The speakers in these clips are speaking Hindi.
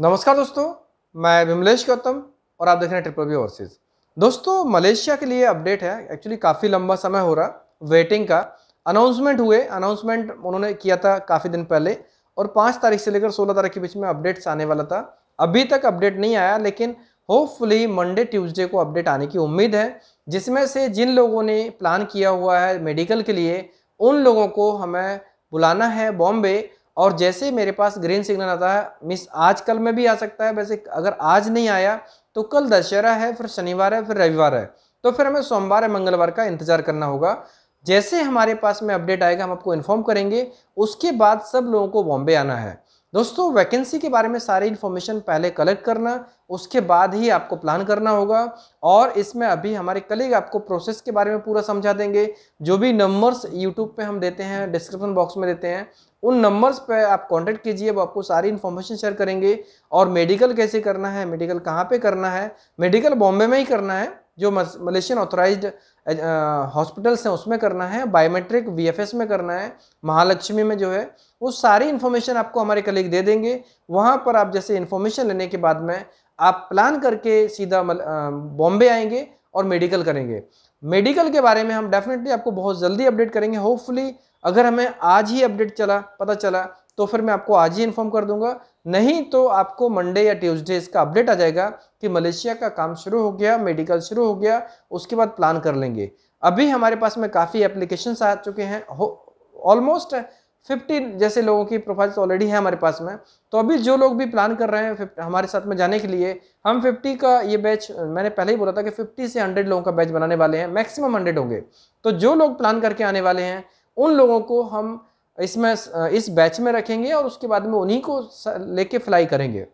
नमस्कार दोस्तों मैं विमलेश गौतम और आप देख रहे हैं ट्रिपल बी ओवरसीज दोस्तों मलेशिया के लिए अपडेट है एक्चुअली काफ़ी लंबा समय हो रहा वेटिंग का अनाउंसमेंट हुए अनाउंसमेंट उन्होंने किया था काफ़ी दिन पहले और पाँच तारीख से लेकर सोलह तारीख के बीच में अपडेट्स आने वाला था अभी तक अपडेट नहीं आया लेकिन होपफुली मंडे ट्यूजडे को अपडेट आने की उम्मीद है जिसमें से जिन लोगों ने प्लान किया हुआ है मेडिकल के लिए उन लोगों को हमें बुलाना है बॉम्बे और जैसे मेरे पास ग्रीन सिग्नल आता है मिस आज कल में भी आ सकता है वैसे अगर आज नहीं आया तो कल दशहरा है फिर शनिवार है फिर रविवार है तो फिर हमें सोमवार या मंगलवार का इंतजार करना होगा जैसे हमारे पास में अपडेट आएगा हम आपको इन्फॉर्म करेंगे उसके बाद सब लोगों को बॉम्बे आना है दोस्तों वैकेंसी के बारे में सारी इन्फॉर्मेशन पहले कलेक्ट करना उसके बाद ही आपको प्लान करना होगा और इसमें अभी हमारे कलीग आपको प्रोसेस के बारे में पूरा समझा देंगे जो भी नंबर्स यूट्यूब पे हम देते हैं डिस्क्रिप्शन बॉक्स में देते हैं उन नंबर्स पे आप कांटेक्ट कीजिए वो आपको सारी इन्फॉर्मेशन शेयर करेंगे और मेडिकल कैसे करना है मेडिकल कहाँ पर करना है मेडिकल बॉम्बे में ही करना है जो मलेशियन ऑथोराइज हॉस्पिटल्स हैं उसमें करना है बायोमेट्रिक वीएफएस में करना है महालक्ष्मी में जो है वो सारी इन्फॉर्मेशन आपको हमारे कलीग दे देंगे वहाँ पर आप जैसे इन्फॉर्मेशन लेने के बाद में आप प्लान करके सीधा बॉम्बे आएंगे और मेडिकल करेंगे मेडिकल के बारे में हम डेफिनेटली आपको बहुत जल्दी अपडेट करेंगे होपफुली अगर हमें आज ही अपडेट चला पता चला तो फिर मैं आपको आज ही इन्फॉर्म कर दूंगा नहीं तो आपको मंडे या ट्यूसडे इसका अपडेट आ जाएगा कि मलेशिया का काम शुरू हो गया मेडिकल शुरू हो गया उसके बाद प्लान कर लेंगे अभी हमारे पास में काफ़ी एप्लीकेशंस आ चुके हैं ऑलमोस्ट फिफ्टी जैसे लोगों की प्रोफाइल्स ऑलरेडी है हमारे पास में तो अभी जो लोग भी प्लान कर रहे हैं हमारे साथ में जाने के लिए हम फिफ्टी का ये बैच मैंने पहले ही बोला था कि फिफ्टी से हंड्रेड लोगों का बैच बनाने वाले हैं मैक्सिमम हंड्रेड होंगे तो जो लोग प्लान करके आने वाले हैं उन लोगों को हम इसमें इस बैच में रखेंगे और उसके बाद में उन्हीं को लेके फ्लाई करेंगे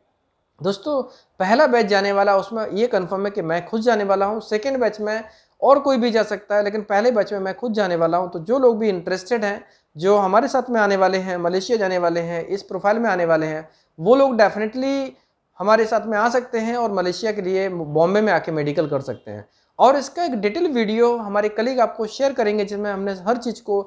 दोस्तों पहला बैच जाने वाला उसमें ये कंफर्म है कि मैं खुद जाने वाला हूँ सेकेंड बैच में और कोई भी जा सकता है लेकिन पहले बैच में मैं खुद जाने वाला हूँ तो जो लोग भी इंटरेस्टेड हैं जो हमारे साथ में आने वाले हैं मलेशिया जाने वाले हैं इस प्रोफाइल में आने वाले हैं वो लोग डेफिनेटली हमारे साथ में आ सकते हैं और मलेशिया के लिए बॉम्बे में आके मेडिकल कर सकते हैं और इसका एक डिटेल वीडियो हमारे कलीग आपको शेयर करेंगे जिसमें हमने हर चीज़ को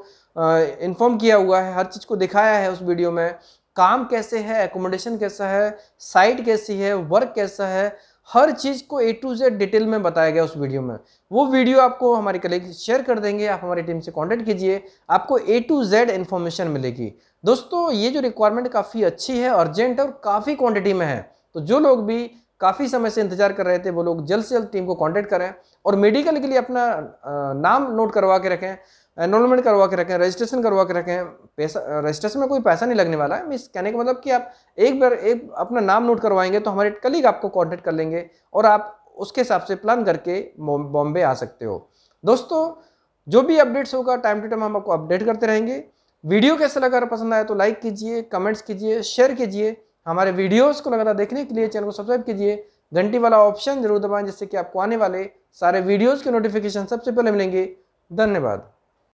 इन्फॉर्म किया हुआ है हर चीज़ को दिखाया है उस वीडियो में काम कैसे है एकोमोडेशन कैसा है साइट कैसी है वर्क कैसा है हर चीज़ को ए टू जेड डिटेल में बताया गया उस वीडियो में वो वीडियो आपको हमारे कलीग शेयर कर देंगे आप हमारी टीम से कॉन्टेक्ट कीजिए आपको ए टू जेड इन्फॉर्मेशन मिलेगी दोस्तों ये जो रिक्वायरमेंट काफ़ी अच्छी है अर्जेंट और काफ़ी क्वान्टिटी में है तो जो लोग भी काफ़ी समय से इंतजार कर रहे थे वो लोग जल्द से जल्द टीम को कॉन्टैक्ट करें और मेडिकल के लिए अपना नाम नोट करवा के रखें एनरोलमेंट करवा के रखें रजिस्ट्रेशन करवा के रखें पैसा रजिस्ट्रेशन में कोई पैसा नहीं लगने वाला है मीस कहने का मतलब कि आप एक बार एक अपना नाम नोट करवाएंगे तो हमारे कलीग आपको कॉन्टैक्ट कर लेंगे और आप उसके हिसाब से प्लान करके बॉम्बे आ सकते हो दोस्तों जो भी अपडेट्स होगा टाइम टू टाइम हम आपको अपडेट करते रहेंगे वीडियो कैसा लगा पसंद आया तो लाइक कीजिए कमेंट्स कीजिए शेयर कीजिए हमारे वीडियोस को लगातार देखने के लिए चैनल को सब्सक्राइब कीजिए घंटी वाला ऑप्शन जरूर दबाएं जिससे कि आपको आने वाले सारे वीडियोस के नोटिफिकेशन सबसे पहले मिलेंगे धन्यवाद